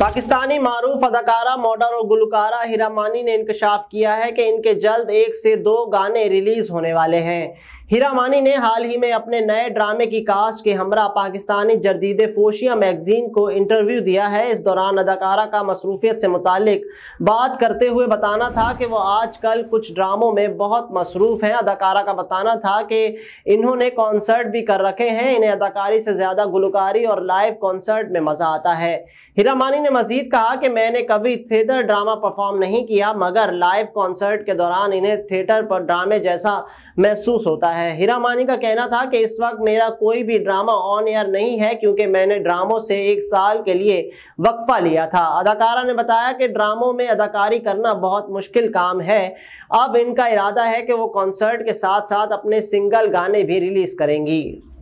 पाकिस्तानी मारूफ अदाकारा मॉडल और गुलकारा हिरामानी ने इंकशाफ किया है कि इनके जल्द एक से दो गाने रिलीज होने वाले हैं हिरामानी ने हाल ही में अपने नए ड्रामे की कास्ट के हमरा पाकिस्तानी जरदीद फोशिया मैगजीन को इंटरव्यू दिया है इस दौरान अदाकारा का मसरूफियत से मुतक बात करते हुए बताना था कि वो आजकल कुछ ड्रामों में बहुत मसरूफ़ हैं अदाकारा का बताना था कि इन्होंने कॉन्सर्ट भी कर रखे हैं इन्हें अदाकारी से ज़्यादा गुलकारी और लाइव कॉन्सर्ट में मज़ा आता है हिरामानी ने मजीद कहा कि मैंने कभी थिएटर ड्रामा परफॉर्म नहीं किया मगर लाइव कॉन्सर्ट के दौरान इन्हें थिएटर पर ड्रामे जैसा महसूस होता है हीरा मानी का कहना था कि इस वक्त मेरा कोई भी ड्रामा ऑन एयर नहीं है क्योंकि मैंने ड्रामों से एक साल के लिए वक्फा लिया था अदाकारा ने बताया कि ड्रामों में अदाकारी करना बहुत मुश्किल काम है अब इनका इरादा है कि वो कॉन्सर्ट के साथ साथ अपने सिंगल गाने भी रिलीज़ करेंगी